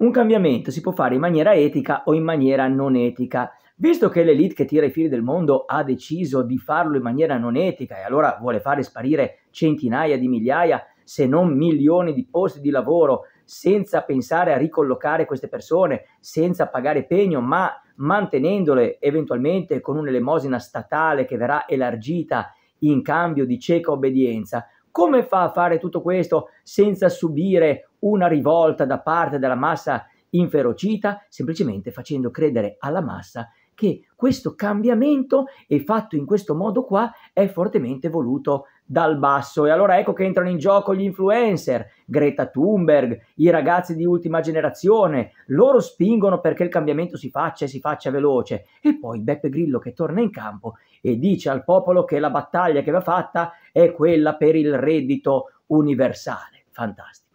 Un cambiamento si può fare in maniera etica o in maniera non etica. Visto che l'elite che tira i fili del mondo ha deciso di farlo in maniera non etica e allora vuole fare sparire centinaia di migliaia, se non milioni di posti di lavoro, senza pensare a ricollocare queste persone, senza pagare pegno, ma mantenendole eventualmente con un'elemosina statale che verrà elargita in cambio di cieca obbedienza, come fa a fare tutto questo senza subire una rivolta da parte della massa inferocita, semplicemente facendo credere alla massa che questo cambiamento è fatto in questo modo qua è fortemente voluto dal basso e allora ecco che entrano in gioco gli influencer, Greta Thunberg, i ragazzi di ultima generazione, loro spingono perché il cambiamento si faccia e si faccia veloce e poi Beppe Grillo che torna in campo e dice al popolo che la battaglia che va fatta è quella per il reddito universale. Fantastico.